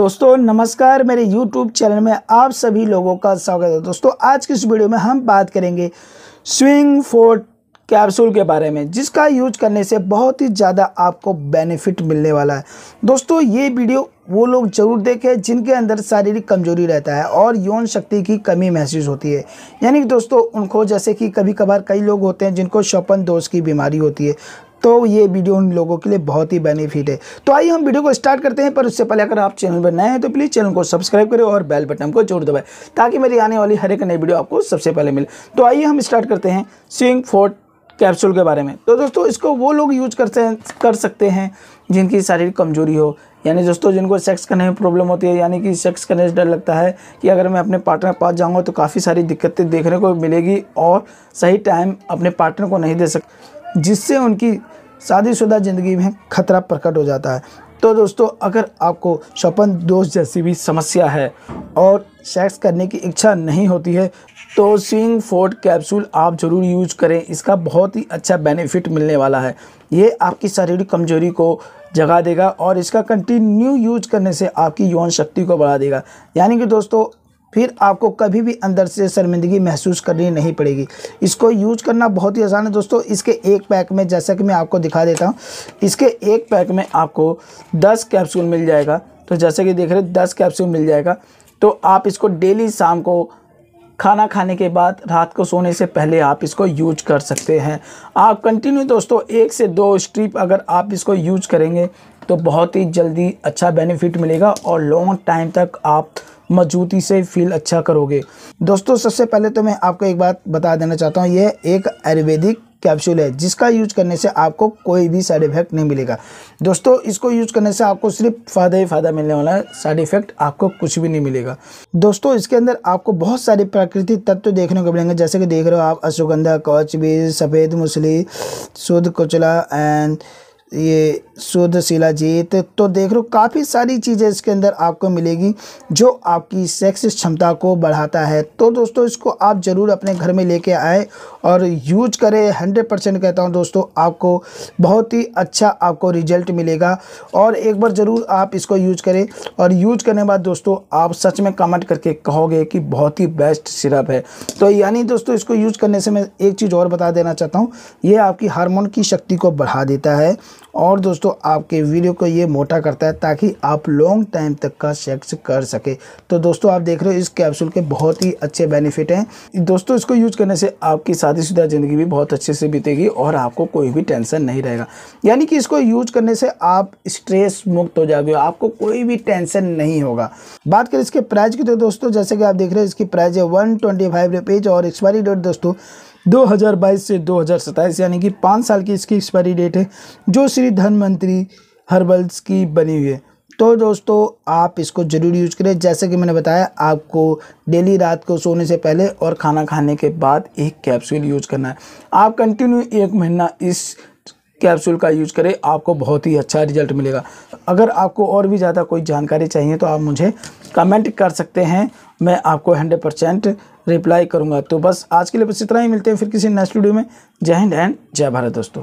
दोस्तों नमस्कार मेरे YouTube चैनल में आप सभी लोगों का स्वागत है दोस्तों आज की इस वीडियो में हम बात करेंगे स्विंग फोर्ट कैप्सूल के बारे में जिसका यूज करने से बहुत ही ज़्यादा आपको बेनिफिट मिलने वाला है दोस्तों ये वीडियो वो लोग जरूर देखें जिनके अंदर शारीरिक कमजोरी रहता है और यौन शक्ति की कमी महसूस होती है यानी कि दोस्तों उनको जैसे कि कभी कभार कई लोग होते हैं जिनको शौपन दोष की बीमारी होती है तो ये वीडियो उन लोगों के लिए बहुत ही बेनिफिट है तो आइए हम वीडियो को स्टार्ट करते हैं पर उससे पहले अगर आप चैनल पर नए हैं तो प्लीज़ चैनल को सब्सक्राइब करें और बेल बटन को जोड़ दबाएं ताकि मेरी आने वाली हर एक नई वीडियो आपको सबसे पहले मिले तो आइए हम स्टार्ट करते हैं स्विंग फोर्ट कैप्सूल के बारे में तो दोस्तों इसको वो लोग यूज करते हैं कर सकते हैं जिनकी शारीरिक कमजोरी हो यानी दोस्तों जिनको सेक्स करने में प्रॉब्लम होती है यानी कि सेक्स करने से डर लगता है कि अगर मैं अपने पार्टनर के पास जाऊँगा तो काफ़ी सारी दिक्कतें देखने को मिलेगी और सही टाइम अपने पार्टनर को नहीं दे सकता जिससे उनकी शादीशुदा ज़िंदगी में खतरा प्रकट हो जाता है तो दोस्तों अगर आपको स्वपन दोष जैसी भी समस्या है और सेक्स करने की इच्छा नहीं होती है तो स्विंग फोर्ड कैप्सूल आप ज़रूर यूज करें इसका बहुत ही अच्छा बेनिफिट मिलने वाला है ये आपकी शारीरिक कमजोरी को जगा देगा और इसका कंटिन्यू यूज करने से आपकी यौन शक्ति को बढ़ा देगा यानी कि दोस्तों फिर आपको कभी भी अंदर से शर्मिंदगी महसूस करनी नहीं पड़ेगी इसको यूज करना बहुत ही आसान है दोस्तों इसके एक पैक में जैसा कि मैं आपको दिखा देता हूँ इसके एक पैक में आपको दस कैप्सूल मिल जाएगा तो जैसे कि देख रहे दस कैप्सूल मिल जाएगा तो आप इसको डेली शाम को खाना खाने के बाद रात को सोने से पहले आप इसको यूज कर सकते हैं आप कंटिन्यू दोस्तों एक से दो स्ट्रिप अगर आप इसको यूज करेंगे तो बहुत ही जल्दी अच्छा बेनिफिट मिलेगा और लॉन्ग टाइम तक आप मजबूती से फील अच्छा करोगे दोस्तों सबसे पहले तो मैं आपको एक बात बता देना चाहता हूँ यह एक आयुर्वेदिक कैप्सूल है जिसका यूज करने से आपको कोई भी साइड इफेक्ट नहीं मिलेगा दोस्तों इसको यूज करने से आपको सिर्फ फ़ायदा ही फ़ायदा मिलने वाला है साइड इफेक्ट आपको कुछ भी नहीं मिलेगा दोस्तों इसके अंदर आपको बहुत सारे प्राकृतिक तत्व तो देखने को मिलेंगे जैसे कि देख रहे हो आप अश्वगंधा कवच बीज सफ़ेद मुसली शुद्ध कुचला एंड ये शुद्ध शिलाजीत तो देख लो काफ़ी सारी चीज़ें इसके अंदर आपको मिलेगी जो आपकी सेक्स क्षमता को बढ़ाता है तो दोस्तों इसको आप ज़रूर अपने घर में लेके आए और यूज करें हंड्रेड परसेंट कहता हूँ दोस्तों आपको बहुत ही अच्छा आपको रिजल्ट मिलेगा और एक बार ज़रूर आप इसको यूज करें और यूज करने बाद दोस्तों आप सच में कमेंट करके कहोगे कि बहुत ही बेस्ट सिरप है तो यानी दोस्तों इसको यूज करने से मैं एक चीज़ और बता देना चाहता हूँ ये आपकी हारमोन की शक्ति को बढ़ा देता है और दोस्तों आपके वीडियो को ये मोटा करता है ताकि आप लॉन्ग टाइम तक का सेक्स कर सके तो दोस्तों आप देख रहे हो इस कैप्सूल के बहुत ही अच्छे बेनिफिट हैं दोस्तों इसको यूज करने से आपकी शादीशुदा ज़िंदगी भी बहुत अच्छे से बीतेगी और आपको कोई भी टेंशन नहीं रहेगा यानी कि इसको यूज करने से आप स्ट्रेस मुक्त हो जाओगे आपको कोई भी टेंशन नहीं होगा बात करें इसके प्राइस की तो दोस्तों जैसे कि आप देख रहे हो इसकी प्राइस है वन ट्वेंटी और एक्सपायरी डेट दोस्तों 2022 से 2027 यानी कि पाँच साल की इसकी एक्सपायरी डेट है जो श्री धनवंतरी हर्बल्स की बनी हुई है तो दोस्तों आप इसको ज़रूर यूज करें जैसे कि मैंने बताया आपको डेली रात को सोने से पहले और खाना खाने के बाद एक कैप्सूल यूज करना है आप कंटिन्यू एक महीना इस कैप्सूल का यूज करें आपको बहुत ही अच्छा रिजल्ट मिलेगा अगर आपको और भी ज़्यादा कोई जानकारी चाहिए तो आप मुझे कमेंट कर सकते हैं मैं आपको हंड्रेड परसेंट रिप्लाई करूँगा तो बस आज के लिए बस इतना ही मिलते हैं फिर किसी नेक्स्ट वीडियो में जय हिंद एंड जय भारत दोस्तों